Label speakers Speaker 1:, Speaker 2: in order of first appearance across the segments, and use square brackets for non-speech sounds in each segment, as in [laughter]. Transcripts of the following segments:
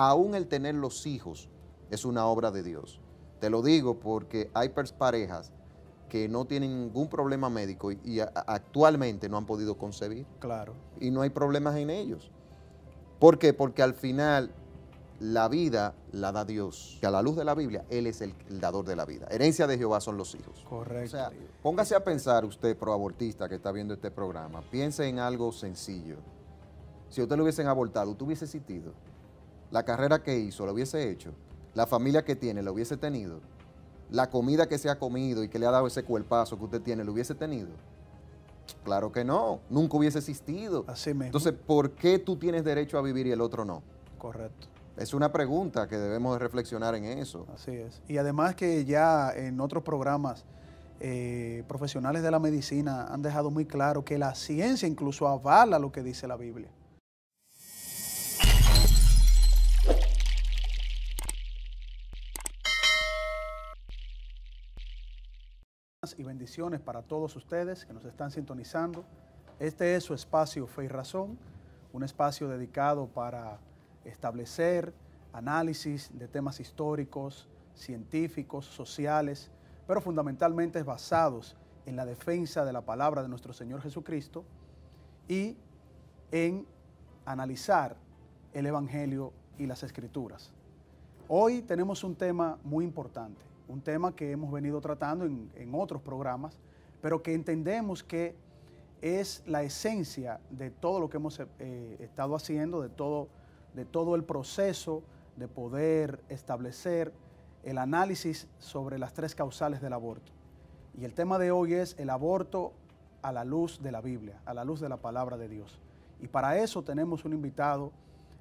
Speaker 1: aún el tener los hijos es una obra de Dios. Te lo digo porque hay parejas que no tienen ningún problema médico y, actualmente no han podido concebir. Claro. Y no hay problemas en ellos. ¿Por qué? Porque al final la vida la da Dios. Y a la luz de la Biblia, Él es el, dador de la vida. Herencia de Jehová son los hijos.
Speaker 2: Correcto. O sea,
Speaker 1: póngase a pensar usted, proabortista que está viendo este programa, piense en algo sencillo. Si usted lo hubiesen abortado, ¿tú hubiese sentido? la carrera que hizo lo hubiese hecho, la familia que tiene lo hubiese tenido, la comida que se ha comido y que le ha dado ese cuerpazo que usted tiene, lo hubiese tenido. Claro que no, nunca hubiese existido. Así mismo. Entonces, ¿por qué tú tienes derecho a vivir y el otro no? Correcto. Es una pregunta que debemos reflexionar en eso. Así es.
Speaker 2: Y además que ya en otros programas eh, profesionales de la medicina han dejado muy claro que la ciencia incluso avala lo que dice la Biblia. y bendiciones para todos ustedes que nos están sintonizando. Este es su espacio Fe y Razón, un espacio dedicado para establecer análisis de temas históricos, científicos, sociales, pero fundamentalmente basados en la defensa de la palabra de nuestro Señor Jesucristo y en analizar el Evangelio y las Escrituras. Hoy tenemos un tema muy importante un tema que hemos venido tratando en, otros programas, pero que entendemos que es la esencia de todo lo que hemos eh, estado haciendo, de todo, de todo el proceso de poder establecer el análisis sobre las tres causales del aborto. Y el tema de hoy es el aborto a la luz de la Biblia, a la luz de la palabra de Dios. Y para eso tenemos un invitado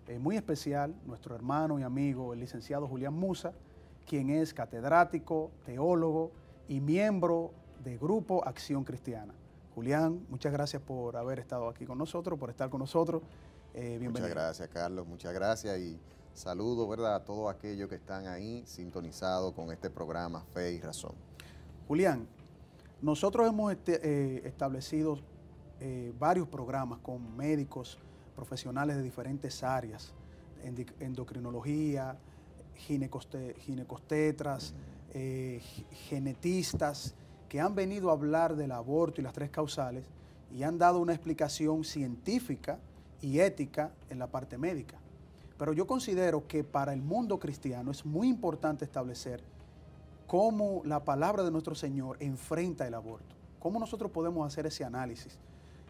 Speaker 2: eh, muy especial, nuestro hermano y amigo, el licenciado Julián Musa, quien es catedrático, teólogo y miembro de Grupo Acción Cristiana. Julián, muchas gracias por haber estado aquí con nosotros, por estar con nosotros. Eh, bienvenido. Muchas
Speaker 1: gracias, Carlos. Muchas gracias y saludo ¿verdad? a todos aquellos que están ahí sintonizados con este programa Fe y Razón.
Speaker 2: Julián, nosotros hemos este, eh, establecido eh, varios programas con médicos profesionales de diferentes áreas, endocrinología, ginecostetras, eh, genetistas, que han venido a hablar del aborto y las tres causales y han dado una explicación científica y ética en la parte médica. Pero yo considero que para el mundo cristiano es muy importante establecer cómo la palabra de nuestro Señor enfrenta el aborto, cómo nosotros podemos hacer ese análisis.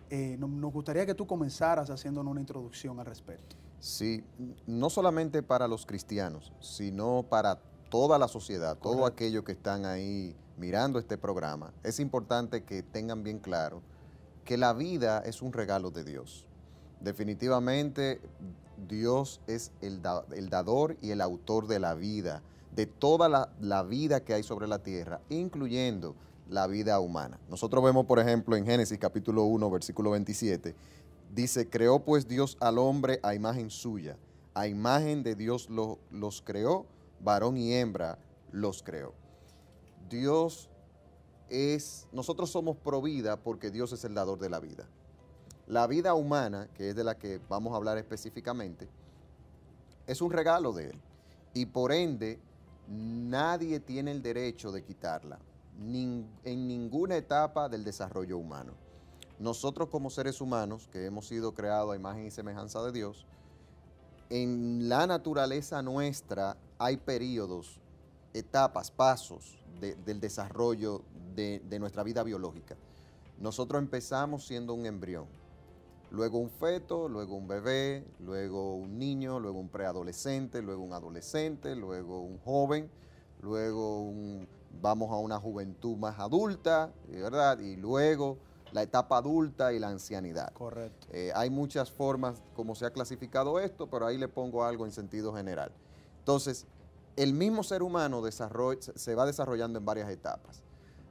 Speaker 2: Eh, nos gustaría que tú comenzaras haciéndonos una introducción al respecto.
Speaker 1: Sí, no solamente para los cristianos, sino para toda la sociedad, todos todo aquello que están ahí mirando este programa, es importante que tengan bien claro que la vida es un regalo de Dios. Definitivamente Dios es el, dador y el autor de la vida, de toda la, la vida que hay sobre la tierra, incluyendo la vida humana. Nosotros vemos, por ejemplo, en Génesis capítulo 1, versículo 27, Dice, creó pues Dios al hombre a imagen suya. A imagen de Dios los creó, varón y hembra los creó. Dios es, nosotros somos provida porque Dios es el dador de la vida. La vida humana, que es de la que vamos a hablar específicamente, es un regalo de Él. Y por ende, nadie tiene el derecho de quitarla, en ninguna etapa del desarrollo humano nosotros como seres humanos, que hemos sido creados a imagen y semejanza de Dios, en la naturaleza nuestra hay periodos, etapas, pasos del desarrollo de, nuestra vida biológica. Nosotros empezamos siendo un embrión, luego un feto, luego un bebé, luego un niño, luego un preadolescente, luego un adolescente, luego un joven, luego vamos a una juventud más adulta, ¿verdad? Y luego la etapa adulta y la ancianidad. Correcto. Eh, hay muchas formas como se ha clasificado esto, pero ahí le pongo algo en sentido general. Entonces, el mismo ser humano se va desarrollando en varias etapas.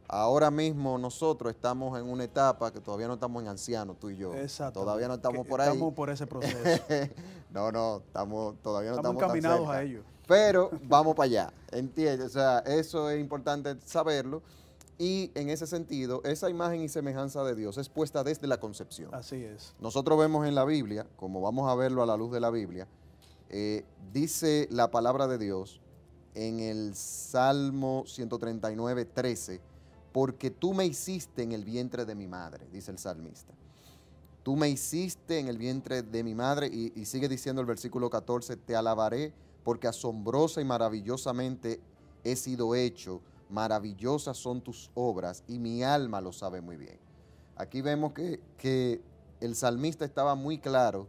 Speaker 1: Ahora mismo nosotros estamos en una etapa que todavía no estamos en ancianos, tú y yo. Exacto. Todavía no estamos por ahí. Estamos
Speaker 2: por ese proceso. [laughs]
Speaker 1: no, no, estamos, todavía no estamos, estamos encaminados a ello. Pero vamos para allá, ¿entiendes? O sea, eso es importante saberlo. Y en ese sentido, esa imagen y semejanza de Dios es puesta desde la concepción.
Speaker 2: Así es.
Speaker 1: Nosotros vemos en la Biblia, como vamos a verlo a la luz de la Biblia, eh, dice la palabra de Dios en el Salmo 139, 13, porque tú me hiciste en el vientre de mi madre, dice el salmista. Tú me hiciste en el vientre de mi madre y, y sigue diciendo el versículo 14, te alabaré porque asombrosa y maravillosamente he sido hecho maravillosas son tus obras y mi alma lo sabe muy bien. Aquí vemos que, el salmista estaba muy claro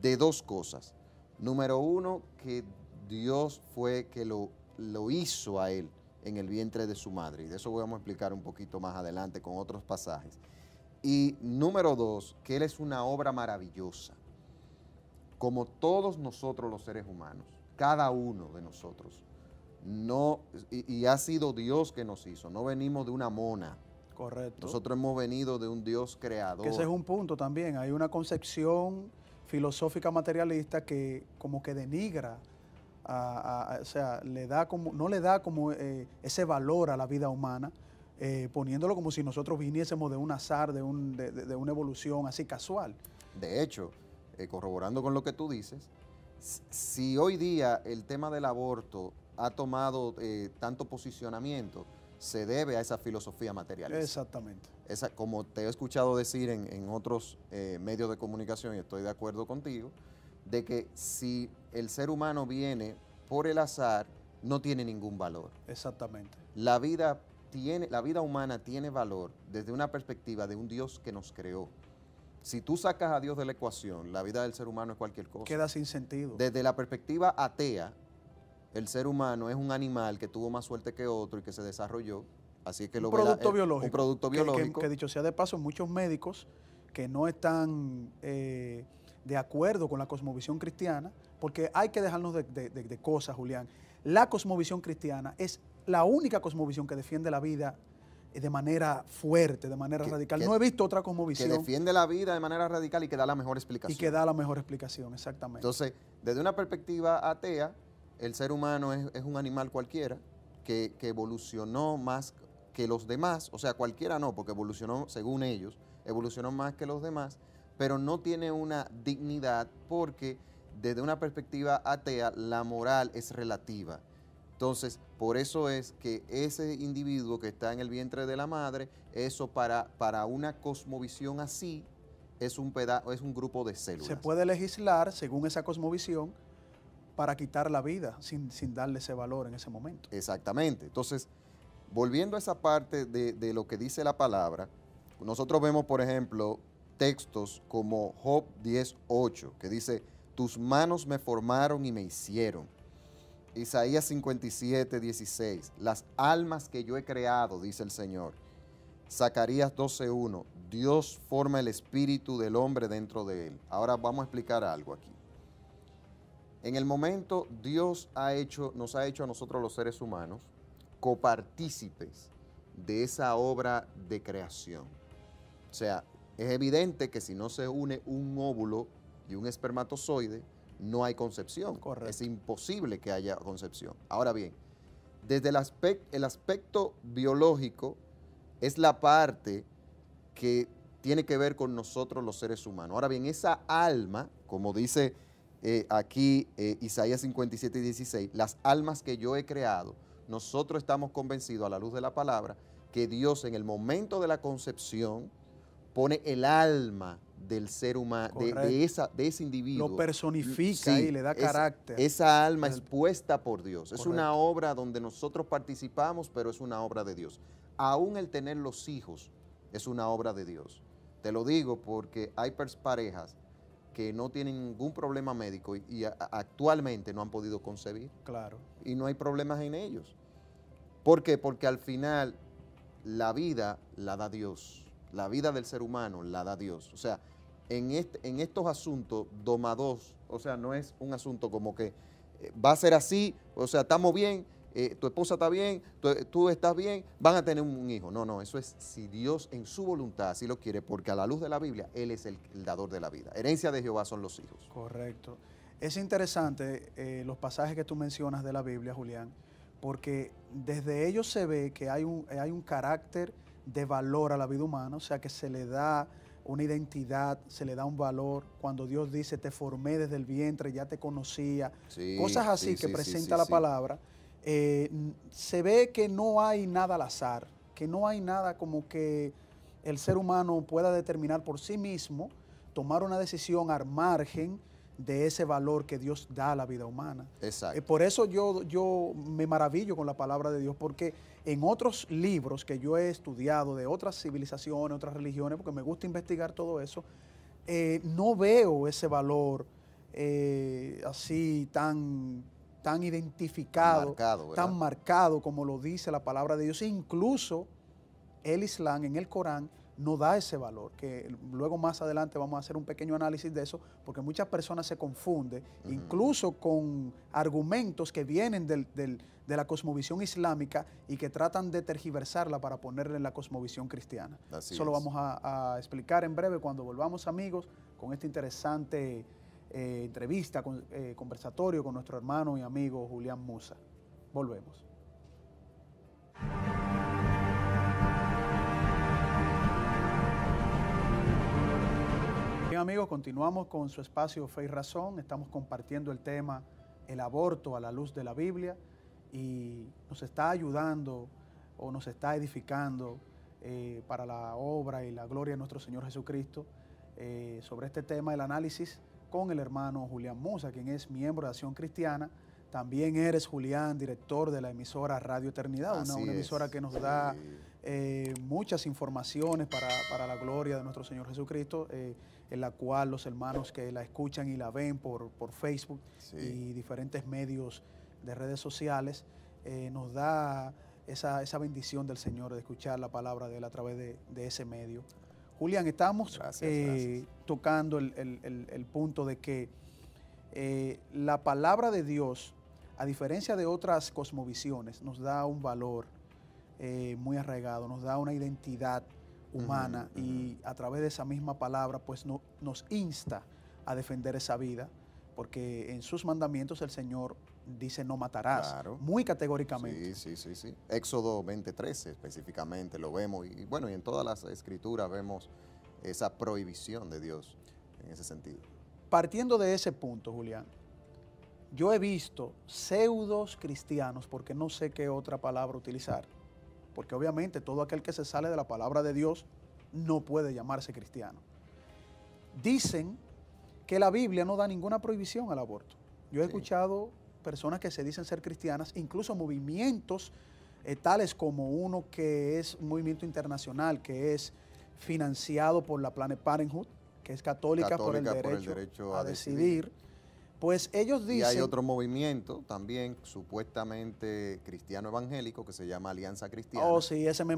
Speaker 1: de dos cosas. Número uno, que Dios fue que lo, lo hizo a él en el vientre de su madre. Y de eso vamos a explicar un poquito más adelante con otros pasajes. Y número dos, que Él es una obra maravillosa. Como todos nosotros los seres humanos, cada uno de nosotros no, y, ha sido Dios que nos hizo, no venimos de una mona.
Speaker 2: Correcto. Nosotros
Speaker 1: hemos venido de un Dios creador. Que ese es un
Speaker 2: punto también. Hay una concepción filosófica materialista que como que denigra, o sea, le da como, no le da como eh, ese valor a la vida humana, eh, poniéndolo como si nosotros viniésemos de un azar, de, un, de, una evolución así casual.
Speaker 1: De hecho, eh, corroborando con lo que tú dices, si hoy día el tema del aborto ha tomado eh, tanto posicionamiento se debe a esa filosofía materialista.
Speaker 2: Exactamente.
Speaker 1: como te he escuchado decir en, otros eh, medios de comunicación, y estoy de acuerdo contigo, de que si el ser humano viene por el azar, no tiene ningún valor.
Speaker 2: Exactamente.
Speaker 1: La vida, tiene, la vida humana tiene valor desde una perspectiva de un Dios que nos creó. Si tú sacas a Dios de la ecuación, la vida del ser humano es cualquier cosa. Queda
Speaker 2: sin sentido.
Speaker 1: Desde la perspectiva atea, el ser humano es un animal que tuvo más suerte que otro y que se desarrolló. Así que un producto eh, biológico. Un producto biológico. Que,
Speaker 2: dicho sea de paso, muchos médicos que no están eh, de acuerdo con la cosmovisión cristiana, porque hay que dejarnos de, cosas, Julián. La cosmovisión cristiana es la única cosmovisión que defiende la vida de manera fuerte, de manera radical. no he visto otra cosmovisión. Que defiende la vida
Speaker 1: de manera radical y que da la mejor explicación. Y que
Speaker 2: da la mejor explicación, exactamente.
Speaker 1: Entonces, desde una perspectiva atea, el ser humano es, un animal cualquiera que, evolucionó más que los demás, o sea, cualquiera no, porque evolucionó, según ellos, evolucionó más que los demás, pero no tiene una dignidad porque desde una perspectiva atea la moral es relativa. Entonces, por eso es que ese individuo que está en el vientre de la madre, eso para, para una cosmovisión así, es un, es un grupo de células. Se
Speaker 2: puede legislar según esa cosmovisión para quitar la vida sin, sin darle ese valor en ese momento.
Speaker 1: Exactamente. Entonces, volviendo a esa parte de, lo que dice la palabra, nosotros vemos, por ejemplo, textos como Job 10.8, que dice, tus manos me formaron y me hicieron. Isaías 57, 16, las almas que yo he creado, dice el Señor. Zacarías 12.1, Dios forma el espíritu del hombre dentro de él. Ahora vamos a explicar algo aquí. En el momento Dios ha hecho, nos ha hecho a nosotros los seres humanos copartícipes de esa obra de creación. O sea, es evidente que si no se une un óvulo y un espermatozoide, no hay concepción. Correcto. Es imposible que haya concepción. Ahora bien, desde el, el aspecto biológico es la parte que tiene que ver con nosotros los seres humanos. Ahora bien, esa alma, como dice eh, aquí eh, Isaías 57 y 16, las almas que yo he creado, nosotros estamos convencidos a la luz de la palabra que Dios en el momento de la concepción pone el alma del ser humano, de, esa, de ese individuo. Lo personifica y le da carácter. Esa alma es puesta por Dios. Es una obra donde nosotros participamos, pero es una obra de Dios. Aún el tener los hijos es una obra de Dios. Te lo digo porque hay parejas que no tienen ningún problema médico y, actualmente no han podido concebir. Claro. Y no hay problemas en ellos. ¿Por qué? Porque al final la vida la da Dios. La vida del ser humano la da Dios. O sea, en, este, en estos asuntos domados, o sea, no es un asunto como que eh, va a ser así, o sea, estamos bien, eh, tu esposa está bien, tú, estás bien, van a tener un hijo. No, no, eso es si Dios en su voluntad así lo quiere, porque a la luz de la Biblia, Él es el, dador de la vida. Herencia de Jehová son los hijos.
Speaker 2: Correcto. Es interesante eh, los pasajes que tú mencionas de la Biblia, Julián, porque desde ellos se ve que hay un, eh, hay un carácter de valor a la vida humana, o sea que se le da una identidad, se le da un valor. Cuando Dios dice, te formé desde el vientre, ya te conocía.
Speaker 1: cosas así que presenta la palabra.
Speaker 2: Eh, se ve que no hay nada al azar, que no hay nada como que el ser humano pueda determinar por sí mismo, tomar una decisión al margen de ese valor que Dios da a la vida humana. Exacto. Eh, por eso yo, yo me maravillo con la palabra de Dios, porque en otros libros que yo he estudiado de otras civilizaciones, otras religiones, porque me gusta investigar todo eso, eh, no veo ese valor así tan tan identificado, tan marcado como lo dice la palabra de Dios. E incluso el Islam en el Corán no da ese valor, que luego más adelante vamos a hacer un pequeño análisis de eso, porque muchas personas se confunden, incluso con argumentos que vienen de la cosmovisión islámica y que tratan de tergiversarla para ponerla en la cosmovisión cristiana. eso lo vamos a explicar en breve cuando volvamos amigos con este interesante eh, entrevista, con, eh, conversatorio con nuestro hermano y amigo Julián Musa. Volvemos. Bien amigos, continuamos con su espacio Fe y Razón. Estamos compartiendo el tema el aborto a la luz de la Biblia y nos está ayudando o nos está edificando eh, para la obra y la gloria de nuestro Señor Jesucristo sobre este tema, el análisis con el hermano Julián Musa, quien es miembro de Acción Cristiana. También eres, Julián, director de la emisora Radio Eternidad, una, emisora que nos da eh, muchas informaciones para, la gloria de nuestro Señor Jesucristo, eh, en la cual los hermanos que la escuchan y la ven por, por Facebook y diferentes medios de redes sociales, eh, nos da esa, bendición del Señor de escuchar la palabra de Él a través de ese medio. Julián, estamos eh, tocando el, punto de que eh, la palabra de Dios, a diferencia de otras cosmovisiones, nos da un valor eh, muy arraigado, nos da una identidad humana y a través de esa misma palabra pues nos insta a defender esa vida, porque en sus mandamientos el Señor dice no matarás,
Speaker 1: muy categóricamente. Sí, sí, sí, sí. Éxodo 20:13 específicamente lo vemos y, bueno, y en todas las escrituras vemos esa prohibición de
Speaker 2: Dios en ese sentido. Partiendo de ese punto, Julián, yo he visto pseudos cristianos, porque no sé qué otra palabra utilizar, porque obviamente todo aquel que se sale de la palabra de Dios no puede llamarse cristiano. Dicen que la Biblia no da ninguna prohibición al aborto. Yo he escuchado personas que se dicen ser cristianas, incluso movimientos eh, tales como uno que es un movimiento internacional, que es financiado por la Planet Parenthood, que es católica, por, el derecho a, decidir. Pues ellos dicen... Y hay otro
Speaker 1: movimiento también supuestamente cristiano evangélico que se llama Alianza Cristiana. Oh,
Speaker 2: sí, ese me,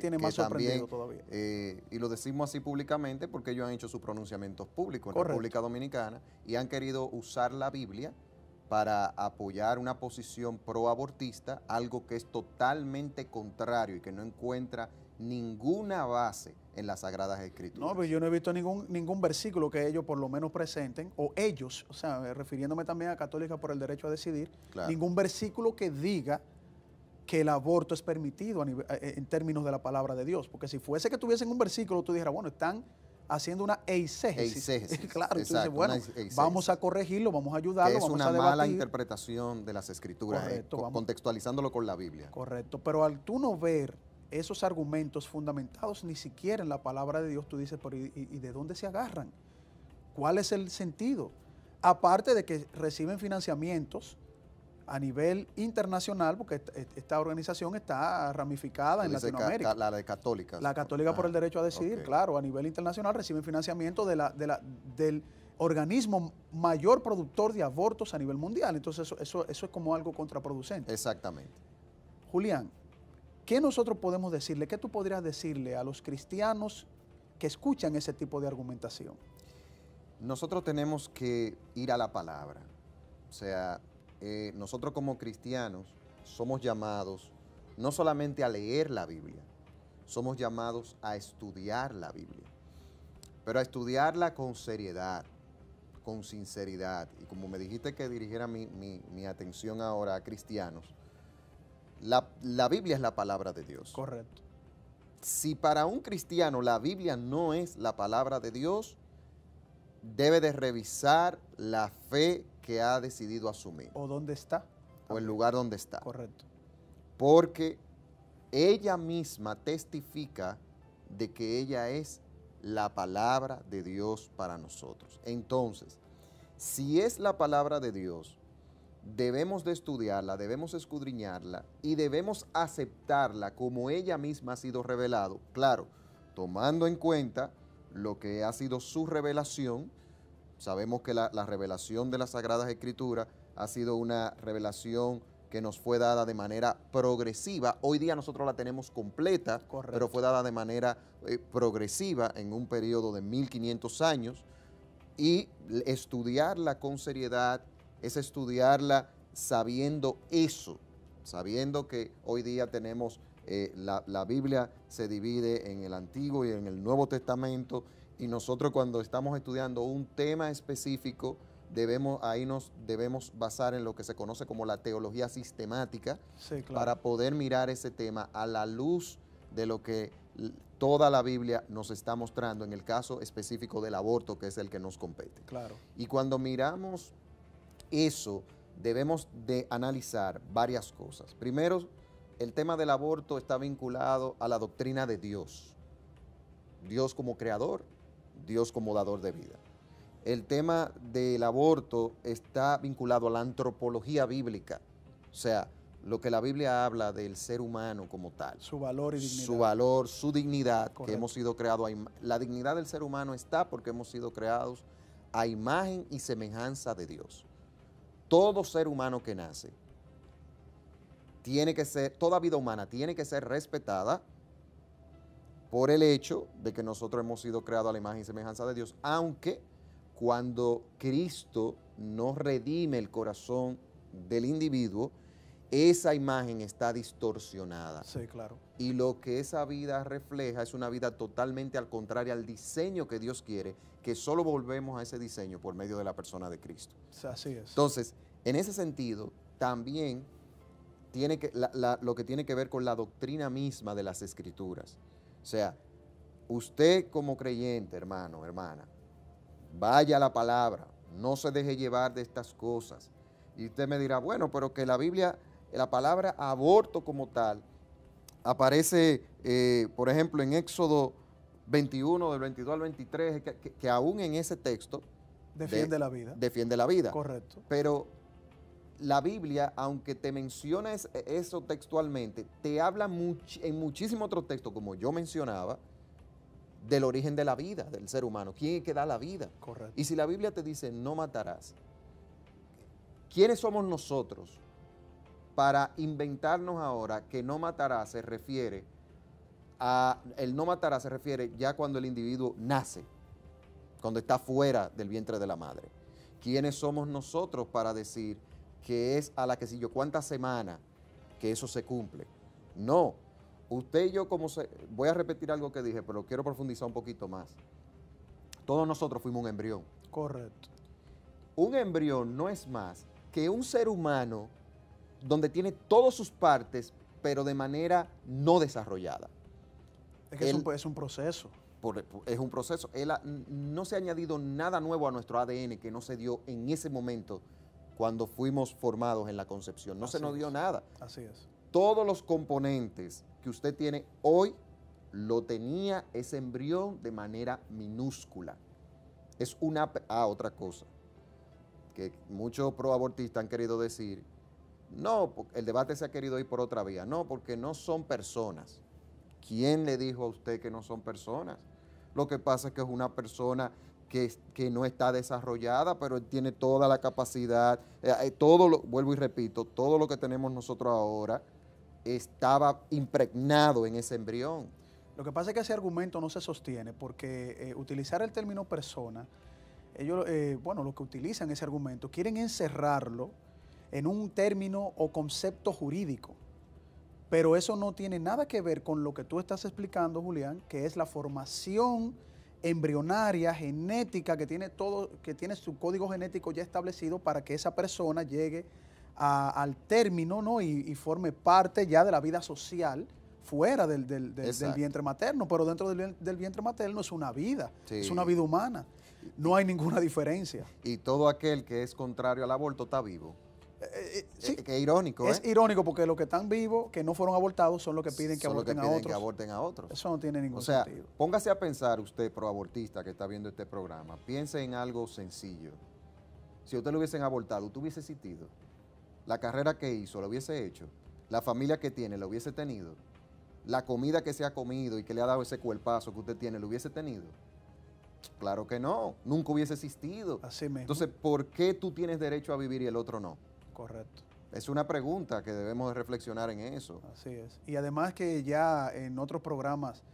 Speaker 2: tiene más sorprendido todavía.
Speaker 1: Eh, y lo decimos así públicamente porque ellos han hecho sus pronunciamientos públicos en la República Dominicana y han querido usar la Biblia para apoyar una posición pro-abortista, algo que es totalmente contrario y que no encuentra ninguna base en las Sagradas Escrituras.
Speaker 2: No, pero yo no he visto ningún, ningún versículo que ellos por lo menos presenten, o ellos, o sea, refiriéndome también a Católica por el derecho a decidir, ningún versículo que diga que el aborto es permitido eh, en términos de la palabra de Dios. Porque si fuese que tuviesen un versículo, tú dijeras, bueno, están haciendo una eisegesis. [laughs] claro, bueno, vamos a corregirlo, vamos a ayudarlo. es una mala
Speaker 1: interpretación de las escrituras, eh, contextualizándolo con la Biblia.
Speaker 2: Correcto, pero al tú no ver esos argumentos fundamentados ni siquiera en la palabra de Dios, tú dices, pero ¿y, y de dónde se agarran? ¿Cuál es el sentido? Aparte de que reciben financiamientos a nivel internacional, porque esta organización está ramificada en Latinoamérica.
Speaker 1: La, de Católica.
Speaker 2: La Católica por el Derecho a ah, Decidir, claro, a nivel internacional reciben financiamiento de la, la, del organismo mayor productor de abortos a nivel mundial. Entonces eso, eso es como algo contraproducente. Exactamente. Julián, ¿qué nosotros podemos decirle? ¿Qué tú podrías decirle a los cristianos que escuchan ese tipo de argumentación?
Speaker 1: Nosotros tenemos que ir a la palabra. O sea, eh, nosotros como cristianos somos llamados no solamente a leer la Biblia, somos llamados a estudiar la Biblia, pero a estudiarla con seriedad, con sinceridad. Y como me dijiste que dirigiera mi, atención ahora a cristianos, la, la Biblia es la palabra de Dios. Correcto. Si para un cristiano la Biblia no es la palabra de Dios, debe de revisar la fe que ha decidido asumir. O dónde está. O el lugar donde está. Correcto. Porque ella misma testifica de que ella es la palabra de Dios para nosotros. Entonces, si es la palabra de Dios, debemos de estudiarla, debemos escudriñarla y debemos aceptarla como ella misma ha sido revelado, claro, tomando en cuenta lo que ha sido su revelación, Sabemos que la, revelación de las Sagradas Escrituras ha sido una revelación que nos fue dada de manera progresiva. Hoy día nosotros la tenemos completa, pero fue dada de manera eh, progresiva en un periodo de 1500 años. Y estudiarla con seriedad es estudiarla sabiendo eso, sabiendo que hoy día tenemos eh, la Biblia se divide en el Antiguo y en el Nuevo Testamento y nosotros cuando estamos estudiando un tema específico, debemos, ahí nos debemos basar en lo que se conoce como la teología sistemática para poder mirar ese tema a la luz de lo que toda la Biblia nos está mostrando en el caso específico del aborto, que es el que nos compete. Claro. Y cuando miramos eso, debemos de analizar varias cosas. Primero, el tema del aborto está vinculado a la doctrina de Dios. Dios como creador, Dios como dador de vida. El tema del aborto está vinculado a la antropología bíblica, o sea, lo que la Biblia habla del ser humano como tal. Su valor y dignidad. Su valor, su dignidad, que hemos sido creados. La dignidad del ser humano está porque hemos sido creados a imagen y semejanza de Dios. Todo ser humano que nace tiene que ser, toda vida humana tiene que ser respetada por el hecho de que nosotros hemos sido creados a la imagen y semejanza de Dios, aunque cuando Cristo nos redime el corazón del individuo, esa imagen está distorsionada. Sí, claro. Y lo que esa vida refleja es una vida totalmente al contrario al diseño que Dios quiere, que solo volvemos a ese diseño por medio de la persona de Cristo. Así es. Entonces, en ese sentido, también tiene lo que tiene que ver con la doctrina misma de las escrituras. O sea, usted como creyente, hermano, hermana, vaya a la palabra, no se deje llevar de estas cosas. Y usted me dirá, bueno, pero que la Biblia, la palabra aborto como tal, aparece, eh, por ejemplo, en Éxodo 21, del 22 al 23, que, aún en ese texto... Defiende la vida. Defiende la vida. Correcto. Pero la Biblia, aunque te menciona eso textualmente, te habla en muchísimo otro texto, como yo mencionaba, del origen de la vida del ser humano. ¿Quién es que da la vida? Correcto. Y si la Biblia te dice no matarás, ¿quiénes somos nosotros para inventarnos ahora que no matarás se refiere a. El no matarás se refiere ya cuando el individuo nace, cuando está fuera del vientre de la madre. ¿Quiénes somos nosotros para decir que es a la que si yo cuántas semanas que eso se cumple. No, usted y yo como se... Voy a repetir algo que dije, pero quiero profundizar un poquito más. Todos nosotros fuimos un embrión. Correcto. Un embrión no es más que un ser humano donde tiene todas sus partes, pero de manera no desarrollada. Es que un, proceso. es un proceso. no se ha añadido nada nuevo a nuestro ADN que no se dio en ese momento cuando fuimos formados en la concepción. No se nos dio nada. Así es. Todos los componentes que usted tiene hoy lo tenía ese embrión de manera minúscula. Es una... Ah, otra cosa, que muchos proabortistas han querido decir, no, el debate se ha querido ir por otra vía, no, porque no son personas. ¿Quién le dijo a usted que no son personas? Lo que pasa es que es una persona que, no está desarrollada, pero tiene toda la capacidad, eh, eh, todo lo, vuelvo y repito, todo lo que tenemos nosotros ahora estaba impregnado en ese
Speaker 2: embrión. Lo que pasa es que ese argumento no se sostiene porque eh, utilizar el término persona, ellos, bueno, los que utilizan ese argumento quieren encerrarlo en un término o concepto jurídico. Pero eso no tiene nada que ver con lo que tú estás explicando, Julián, que es la formación embrionaria, genética, que tiene, todo, que tiene su código genético ya establecido para que esa persona llegue al término ¿no? Y, forme parte ya de la vida social fuera del, del, vientre materno, pero dentro del, vientre materno es una vida, es una vida humana, no hay ninguna diferencia.
Speaker 1: Y todo aquel que es contrario al aborto está vivo. Este, es irónico. Es ¿eh?
Speaker 2: irónico porque los que están vivos, que no fueron abortados, son los que piden que, son aborten, los que piden a otros. que
Speaker 1: aborten a otros.
Speaker 2: Eso no tiene ningún sentido.
Speaker 1: Póngase a pensar usted, proabortista, que está viendo este programa. Piense en algo sencillo. Si usted lo hubiesen abortado, ¿usted hubiese existido? ¿La carrera que hizo, lo hubiese hecho? ¿La familia que tiene, lo hubiese tenido? ¿La comida que se ha comido y que le ha dado ese cuerpazo que usted tiene, lo hubiese tenido? Claro que no, nunca hubiese existido. Así mismo. Entonces, ¿por qué tú tienes derecho a vivir y el otro no? Correcto. Es una pregunta que debemos de reflexionar en eso. Así es.
Speaker 2: Y además que ya en otros programas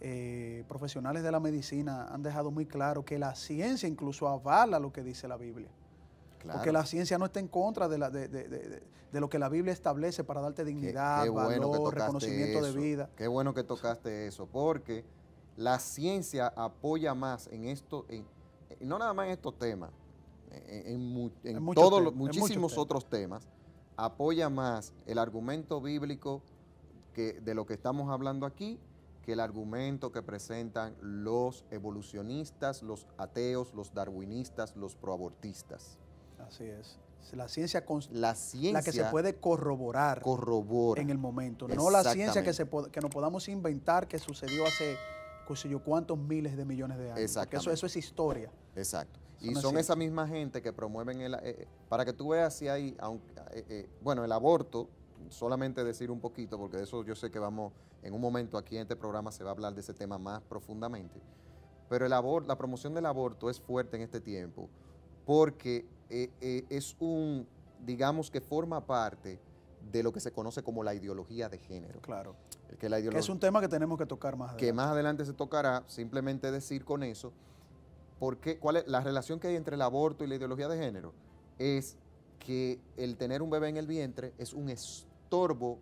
Speaker 2: eh, profesionales de la medicina han dejado muy claro que la ciencia incluso avala lo que dice la Biblia. Claro. Porque la ciencia no está en contra de, lo que la Biblia establece para darte dignidad, valor, reconocimiento de vida.
Speaker 1: Qué bueno que tocaste eso, porque la ciencia apoya más en esto, no nada más en estos temas, en, todos, muchísimos otros temas apoya más el argumento bíblico que, de lo que estamos hablando aquí que el argumento que presentan los evolucionistas, los ateos,
Speaker 2: los darwinistas, los proabortistas. Así es. La ciencia, la ciencia que se puede corroborar en el momento, no la ciencia que, se nos podamos inventar que sucedió hace qué yo, cuántos miles de millones de años. Exacto. eso, es historia.
Speaker 1: Exacto. y son esa misma gente que promueven el... Eh, eh, para que tú veas si hay, aunque, eh, eh, bueno, el aborto, solamente decir un poquito, porque de eso yo sé que vamos, en un momento aquí en este programa se va a hablar de ese tema más profundamente, pero la promoción del aborto es fuerte en este tiempo, porque eh, es un, digamos que forma parte de lo que se conoce como la ideología de género. Claro. Que, es un
Speaker 2: tema que tenemos que tocar más adelante. Que
Speaker 1: más adelante se tocará, simplemente decir con eso, porque, ¿cuál es la relación que hay entre el aborto y la ideología de género? Es que el tener un bebé en el vientre es un estorbo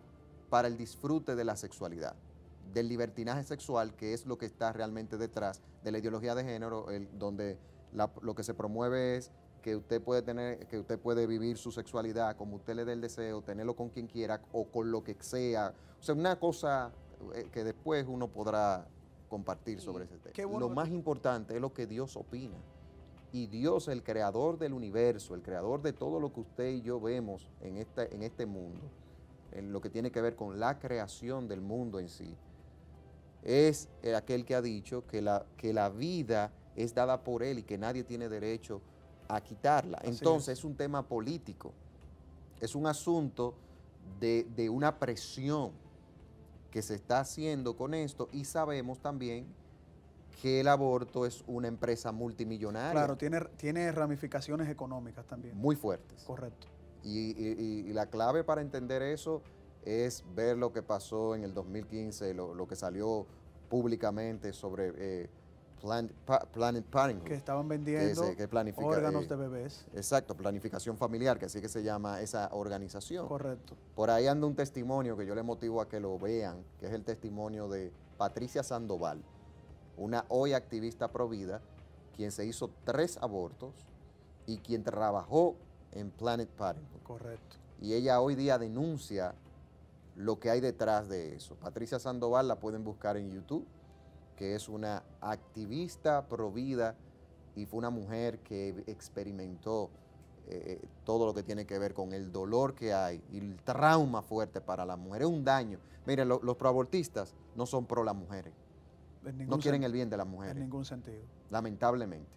Speaker 1: para el disfrute de la sexualidad, del libertinaje sexual, que es lo que está realmente detrás de la ideología de género, donde lo que se promueve es que usted puede tener, que usted puede vivir su sexualidad como usted le dé el deseo, tenerlo con quien quiera o con lo que sea. O sea, una cosa eh, que después uno podrá compartir sobre ese tema. Lo más importante es lo que Dios opina y Dios, el creador del universo, el creador de todo lo que usted y yo vemos en este, en este mundo, en lo que tiene que ver con la creación del mundo en sí, es aquel que ha dicho que la, que la vida es dada por Él y que nadie tiene derecho a quitarla. Entonces es. un tema político, es un asunto de, de una presión que se está haciendo con esto y sabemos también que el aborto es una empresa multimillonaria. Claro,
Speaker 2: tiene, tiene ramificaciones económicas también.
Speaker 1: Muy fuertes. Correcto. Y, la clave para entender eso es ver lo que pasó en el 2015, lo, que salió públicamente sobre eh, Planet Parenthood. Que estaban vendiendo órganos eh, de bebés. Exacto, planificación familiar, que así que se llama esa organización. Correcto. Por ahí anda un testimonio que yo le motivo a que lo vean, que es el testimonio de Patricia Sandoval una hoy activista provida, quien se hizo tres abortos y quien trabajó en Planet Party. Correcto. Y ella hoy día denuncia lo que hay detrás de eso. Patricia Sandoval la pueden buscar en YouTube, que es una activista provida y fue una mujer que experimentó eh, eh, todo lo que tiene que ver con el dolor que hay y el trauma fuerte para la mujer. Es un daño. Miren, los proabortistas no son pro las mujeres no quieren el bien de las mujeres.
Speaker 2: En ningún sentido.
Speaker 1: Lamentablemente.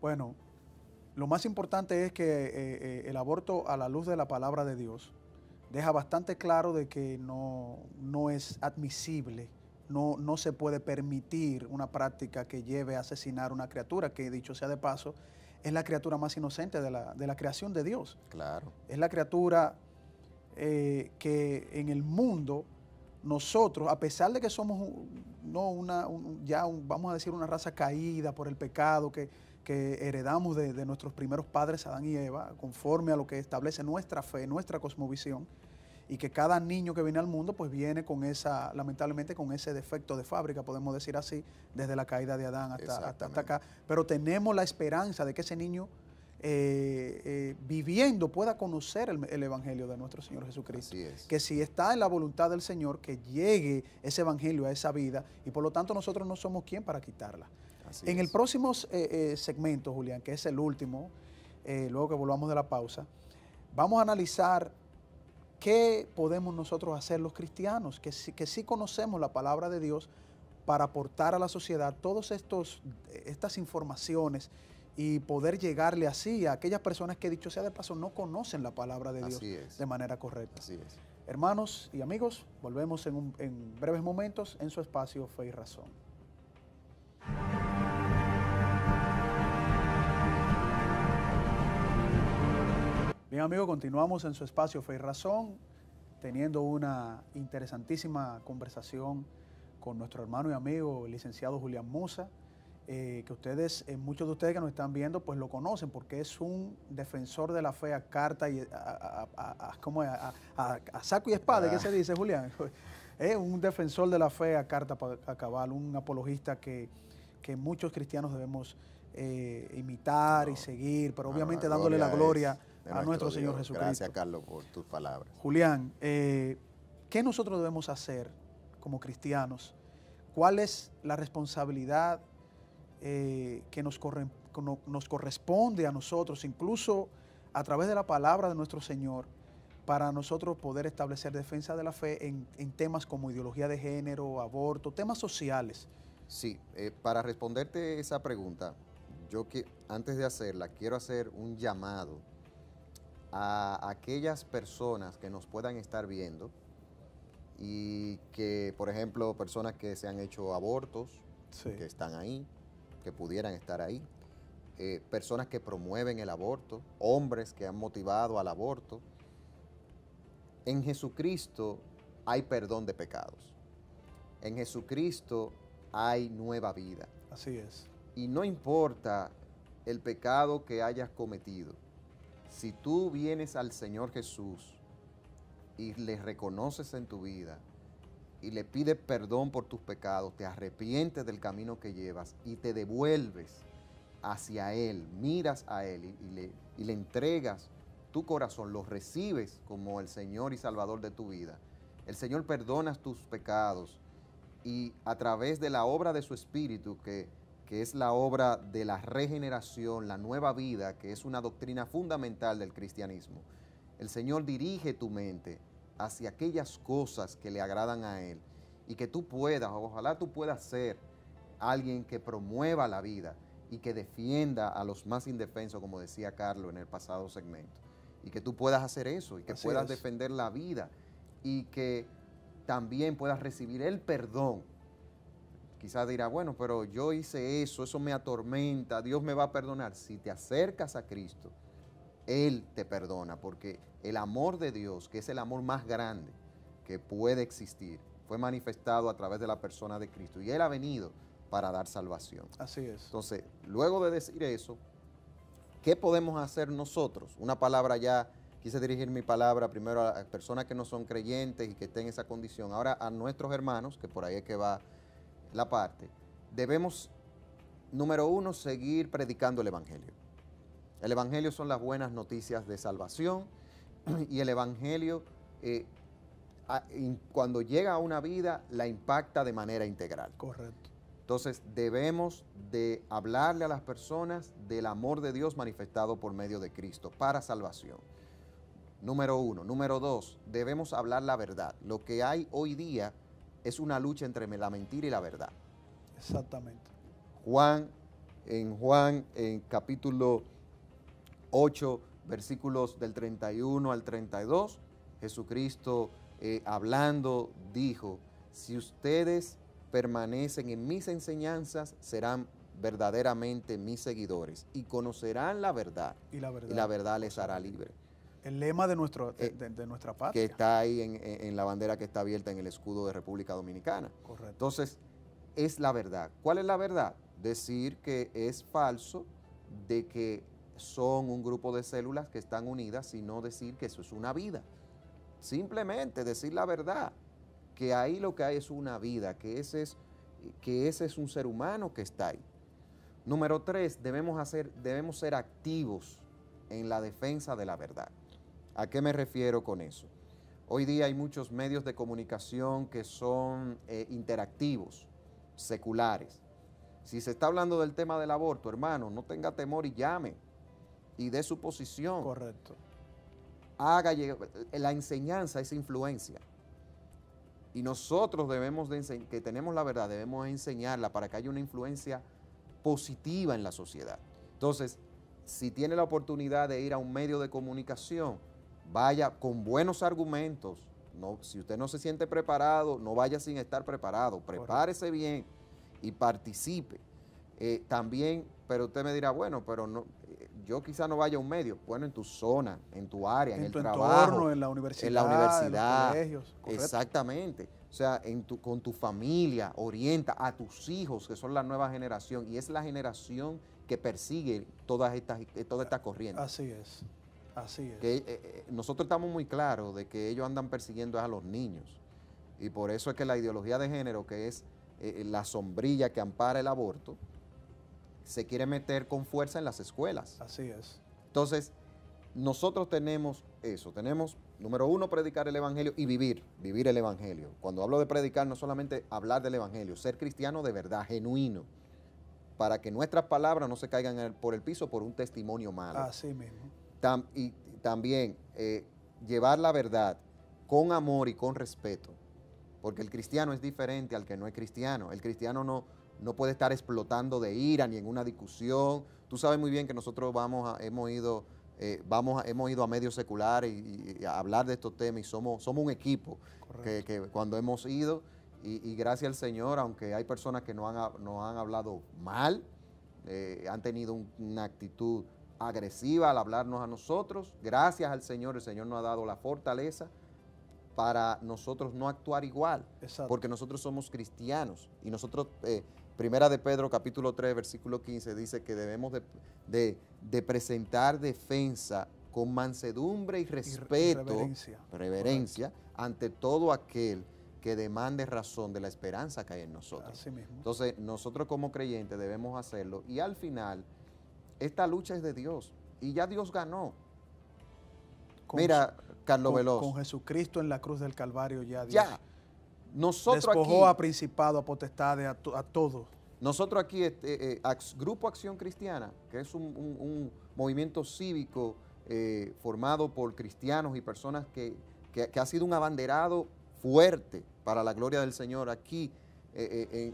Speaker 2: Bueno, lo más importante es que eh, eh, el aborto a la luz de la palabra de Dios deja bastante claro de que no, es admisible, no, no se puede permitir una práctica que lleve a asesinar una criatura, que dicho sea de paso, es la criatura más inocente de la, creación de Dios. Claro. Es la criatura eh, que en el mundo nosotros, a pesar de que somos no una, ya vamos a decir una raza caída por el pecado que, heredamos de, nuestros primeros padres, Adán y Eva, conforme a lo que establece nuestra fe, nuestra cosmovisión, y que cada niño que viene al mundo pues viene con esa, lamentablemente con ese defecto de fábrica, podemos decir así, desde la caída de Adán hasta acá. Pero tenemos la esperanza de que ese niño eh, eh, viviendo pueda conocer el, Evangelio de nuestro Señor Jesucristo. Que si está en la voluntad del Señor, que llegue ese Evangelio a esa vida y por lo tanto nosotros no somos quien para quitarla. en el próximo eh, segmento, Julián, que es el último, luego que volvamos de la pausa, vamos a analizar qué podemos nosotros hacer los cristianos, que si que sí conocemos la palabra de Dios para aportar a la sociedad todas estas informaciones y poder llegarle así a aquellas personas que, dicho sea de paso, no conocen la palabra de Dios de manera correcta. Así es. Hermanos y amigos, volvemos en, en breves momentos en su espacio Fe y Razón. Bien amigos, continuamos en su espacio Fe y Razón, teniendo una interesantísima conversación con nuestro hermano y amigo, el licenciado Julián Musa, eh, que ustedes, eh, muchos de ustedes que nos están viendo, pues lo conocen, porque es un defensor de la fe a carta y a, saco y espada, ¿qué ah. se dice, Julián? [laughs] es un defensor de la fe a carta a cabal, un apologista que, muchos cristianos debemos eh, imitar y seguir, pero obviamente dándole la gloria a nuestro, Señor Jesucristo. Gracias,
Speaker 1: Carlos, por tus palabras.
Speaker 2: Julián, ¿qué nosotros debemos hacer como cristianos? ¿Cuál es la responsabilidad eh, que nos, corresponde a nosotros, incluso a través de la palabra de nuestro Señor, para nosotros poder establecer defensa de la fe en, temas como ideología de género, aborto, temas sociales.
Speaker 1: Sí, eh, para responderte esa pregunta, yo que antes de hacerla quiero hacer un llamado a aquellas personas que nos puedan estar viendo y que, por ejemplo, personas que se han hecho abortos, que están ahí, que pudieran estar ahí, eh, personas que promueven el aborto, hombres que han motivado al aborto. En Jesucristo hay perdón de pecados. En Jesucristo hay nueva vida. Así es. Y no importa el pecado que hayas cometido, si tú vienes al Señor Jesús y le reconoces en tu vida, y le pides perdón por tus pecados, te arrepientes del camino que llevas y te devuelves hacia Él, miras a Él y, le, y le entregas tu corazón, lo recibes como el Señor y Salvador de tu vida. El Señor perdona tus pecados y a través de la obra de su Espíritu, que, que es la obra de la regeneración, la nueva vida, que es una doctrina fundamental del cristianismo, el Señor dirige tu mente hacia aquellas cosas que le agradan a Él y que tú puedas, ojalá tú puedas ser alguien que promueva la vida y que defienda a los más indefensos, como decía Carlos en el pasado segmento. Y que tú puedas hacer eso y que puedas defender la vida y que también puedas recibir el perdón. Quizás dirá, bueno, pero yo hice eso, eso me atormenta, Dios me va a perdonar. Si te acercas a Cristo, él te perdona, porque el amor de Dios, que es el amor más grande que puede existir, fue manifestado a través de la persona de Cristo y Él ha venido para dar salvación. Así es. Entonces, luego de decir eso, ¿qué podemos hacer nosotros? Una palabra ya, quise dirigir mi palabra primero a las personas que no son creyentes y que estén en esa condición, ahora a nuestros hermanos, que por ahí es que va la parte, debemos, número uno, seguir predicando el Evangelio. El Evangelio son las buenas noticias de salvación y el Evangelio eh, cuando llega a una vida la impacta de manera integral. Correcto. Entonces debemos de hablarle a las personas del amor de Dios manifestado por medio de Cristo para salvación. Número uno. Número dos, debemos hablar la verdad. Lo que hay hoy día es una lucha entre la mentira y la verdad.
Speaker 2: Exactamente.
Speaker 1: Juan, en Juan, en capítulo 8, versículos del 31 al 32, Jesucristo eh, hablando dijo, si ustedes permanecen en mis enseñanzas, serán verdaderamente mis seguidores y conocerán la verdad.
Speaker 2: Y la verdad,
Speaker 1: les hará libre.
Speaker 2: El lema de, nuestro, de, eh, nuestra patria. Que está
Speaker 1: ahí en, en, la bandera que está abierta en el escudo de República Dominicana. Correcto. Entonces, es la verdad. ¿Cuál es la verdad? Decir que es falso de que son un grupo de células que están unidas, sino decir que eso es una vida. Simplemente decir la verdad, que ahí lo que hay es una vida, que ese es, que ese es un ser humano que está ahí. Número tres, debemos, hacer, debemos ser activos en la defensa de la verdad. ¿A qué me refiero con eso? Hoy día hay muchos medios de comunicación que son eh, interactivos, seculares. Si se está hablando del tema del aborto, hermano, no tenga temor y llame y de su posición. Correcto. Haga la enseñanza, es influencia. Y nosotros debemos de que tenemos la verdad, debemos enseñarla para que haya una influencia positiva en la sociedad. Entonces, si tiene la oportunidad de ir a un medio de comunicación, vaya con buenos argumentos. No, si usted no se siente preparado, no vaya sin estar preparado. Prepárese bien y participe. Eh, también, pero usted me dirá, bueno, pero no, yo quizá no vaya a un medio, bueno, en tu zona, en tu área, en, el trabajo,
Speaker 2: en la universidad, en la universidad, en los colegios,
Speaker 1: exactamente. O sea, en tu, con tu familia, orienta a tus hijos, que son la nueva generación, y es la generación que persigue todas estas, eh, todas corrientes.
Speaker 2: Así es, así es. Eh,
Speaker 1: eh, nosotros estamos muy claros de que ellos andan persiguiendo a los niños, y por eso es que la ideología de género, que es la sombrilla que ampara el aborto, se quiere meter con fuerza en las escuelas. Así es. Entonces, nosotros tenemos eso, tenemos, número uno, predicar el Evangelio y vivir, vivir el Evangelio. Cuando hablo de predicar, no solamente hablar del Evangelio, ser cristiano de verdad, genuino, para que nuestras palabras no se caigan por el piso por un testimonio malo. Así mismo. y también eh, llevar la verdad con amor y con respeto, porque el cristiano es diferente al que no es cristiano. El cristiano no no puede estar explotando de ira ni en una discusión. Tú sabes muy bien que nosotros vamos hemos ido... Eh, vamos a, hemos ido a medios seculares y, a hablar de estos temas y somos, somos un equipo que, cuando hemos ido y, gracias al Señor, aunque hay personas que no han, no han hablado mal, eh, han tenido una actitud agresiva al hablarnos a nosotros, gracias al Señor, el Señor nos ha dado la fortaleza para nosotros no actuar igual, porque nosotros somos cristianos y nosotros eh, Primera de Pedro capítulo 3 versículo 15 dice que debemos de, presentar defensa con mansedumbre y respeto, reverencia, ante todo aquel que demande razón de la esperanza que hay en nosotros. Entonces, nosotros como creyentes debemos hacerlo y al final, esta lucha es de Dios y ya Dios ganó. Mira, Carlos Veloz. Con
Speaker 2: Jesucristo en la cruz del Calvario ya Dios. Ya, nosotros Despojó a principado, a potestades, a, todos.
Speaker 1: Nosotros aquí, este, eh, eh, Grupo Acción Cristiana, que es un, movimiento cívico eh, formado por cristianos y personas que, ha sido un abanderado fuerte para la gloria del Señor aquí,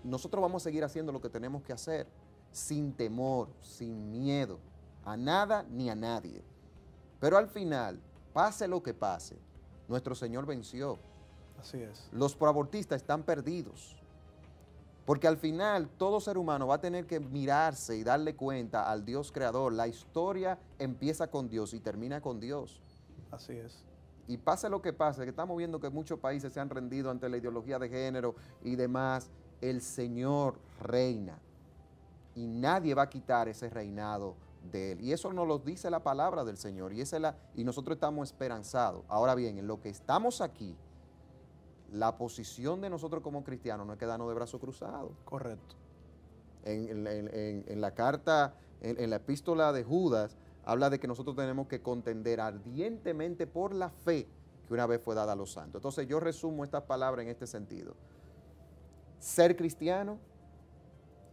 Speaker 1: nosotros vamos a seguir haciendo lo que tenemos que hacer sin temor, sin miedo, a nada ni a nadie. Pero al final, pase lo que pase, nuestro Señor venció Así es. Los proabortistas están perdidos. Porque al final todo ser humano va a tener que mirarse y darle cuenta al Dios creador. La historia empieza con Dios y termina con Dios. Así es. Y pase lo que pase, que estamos viendo que muchos países se han rendido ante la ideología de género y demás, el Señor reina. Y nadie va a quitar ese reinado de él. Y eso nos lo dice la palabra del Señor. Y, y nosotros estamos esperanzados. Ahora bien, en lo que estamos aquí, la posición de nosotros como cristianos no es quedarnos de brazos cruzados. Correcto. En, en la carta, en, la epístola de Judas, habla de que nosotros tenemos que contender ardientemente por la fe que una vez fue dada a los santos. Entonces yo resumo estas palabras en este sentido. Ser cristiano,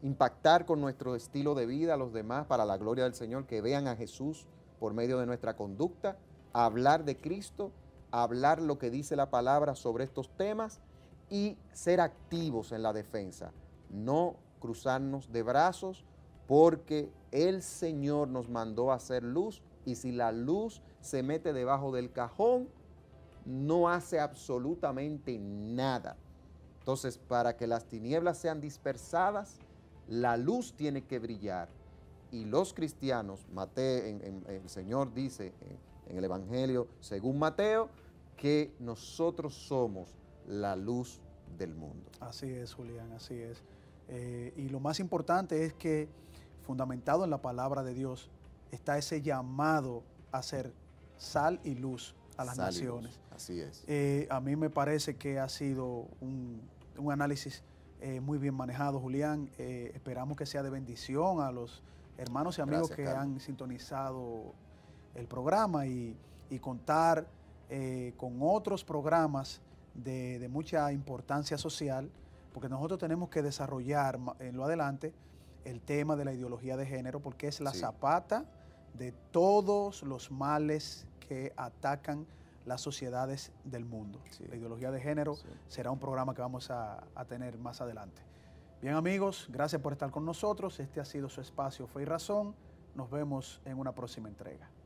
Speaker 1: impactar con nuestro estilo de vida a los demás para la gloria del Señor, que vean a Jesús por medio de nuestra conducta, hablar de Cristo hablar lo que dice la palabra sobre estos temas y ser activos en la defensa, no cruzarnos de brazos porque el Señor nos mandó a hacer luz y si la luz se mete debajo del cajón, no hace absolutamente nada. Entonces, para que las tinieblas sean dispersadas, la luz tiene que brillar. Y los cristianos, Mateo, el Señor dice en el Evangelio, según Mateo, que nosotros somos la luz del mundo.
Speaker 2: Así es, Julián, así es. Eh, y lo más importante es que, fundamentado en la palabra de Dios, está ese llamado a ser sal y luz a las naciones. Así es. Eh, a mí me parece que ha sido un, análisis eh, muy bien manejado, Julián. esperamos que sea de bendición a los hermanos y amigos que han sintonizado el programa y contar eh, con otros programas de, mucha importancia social, porque nosotros tenemos que desarrollar en lo adelante el tema de la ideología de género, porque es la zapata de todos los males que atacan las sociedades del mundo. La ideología de género será un programa que vamos a, a, tener más adelante. Bien amigos, gracias por estar con nosotros. Este ha sido su espacio Fe y Razón. Nos vemos en una próxima entrega.